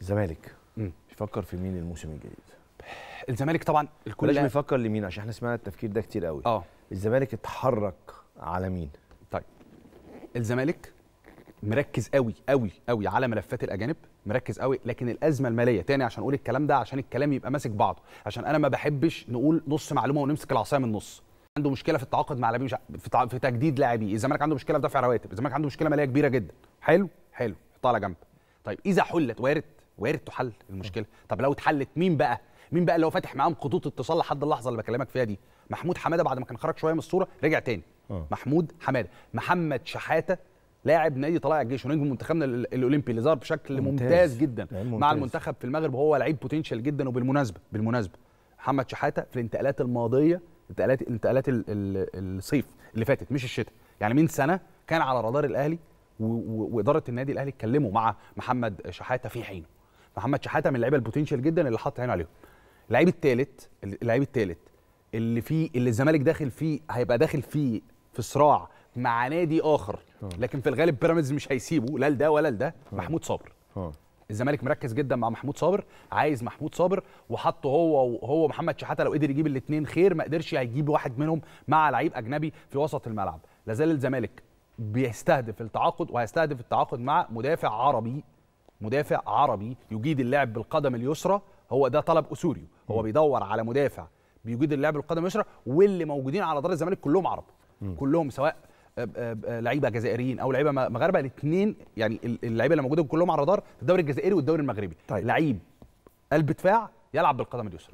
الزمالك بيفكر في مين الموسم الجديد الزمالك طبعا الكل بلاش بيفكر لمين عشان احنا سمعنا التفكير ده كتير قوي اه الزمالك اتحرك على مين طيب الزمالك مركز قوي قوي قوي على ملفات الاجانب مركز قوي لكن الازمه الماليه تاني عشان اقول الكلام ده عشان الكلام يبقى ماسك بعضه عشان انا ما بحبش نقول نص معلومه ونمسك العصايه من النص عنده مشكله في التعاقد مع لاعبين في, تع... في تجديد لاعبيه الزمالك عنده مشكله في دفع رواتب الزمالك عنده مشكله ماليه كبيره جدا حلو حلو حطها على جنب طيب اذا حلت وارد وارد تحل المشكله طب لو اتحلت مين بقى مين بقى اللي هو فاتح معاهم خطوط اتصال لحد اللحظه اللي بكلمك فيها دي محمود حماده بعد ما كان خرج شويه من الصوره رجع تاني أوه. محمود حماده محمد شحاته لاعب نادي طلائع الجيش ونجم منتخبنا الاولمبي اللي ظهر بشكل ممتاز, ممتاز جدا ممتاز. مع المنتخب في المغرب وهو لعيب بوتنشال جدا وبالمناسبه بالمناسبه محمد شحاته في الانتقالات الماضيه انتقالات انتقالات الصيف اللي فاتت مش الشتاء يعني من سنه كان على رادار الاهلي واداره النادي الاهلي اتكلموا مع محمد شحاته في حينه محمد شحاته من اللعيبه البوتنشال جدا اللي حط عينه عليهم اللعيب الثالث اللعيب الثالث اللي فيه اللي الزمالك داخل فيه هيبقى داخل فيه في صراع مع نادي اخر اه. لكن في الغالب بيراميدز مش هيسيبه لا لده ولا لده اه. محمود صابر اه. الزمالك مركز جدا مع محمود صابر عايز محمود صابر وحطه هو وهو محمد شحاته لو قدر يجيب الاثنين خير ما قدرش هيجيب واحد منهم مع لعيب اجنبي في وسط الملعب لازال الزمالك بيستهدف التعاقد وهيستهدف التعاقد مع مدافع عربي مدافع عربي يجيد اللعب بالقدم اليسرى هو ده طلب اسوريو هو بيدور على مدافع بيجيد اللعب بالقدم اليسرى واللي موجودين على دار الزمالك كلهم عرب م. كلهم سواء آه، آه، آه، لعيبه جزائريين او لعيبه مغاربه الاثنين يعني اللعيبه اللي موجوده كلهم على الرادار في الدوري الجزائري والدوري المغربي طيب. لعيب قلب دفاع يلعب بالقدم اليسرى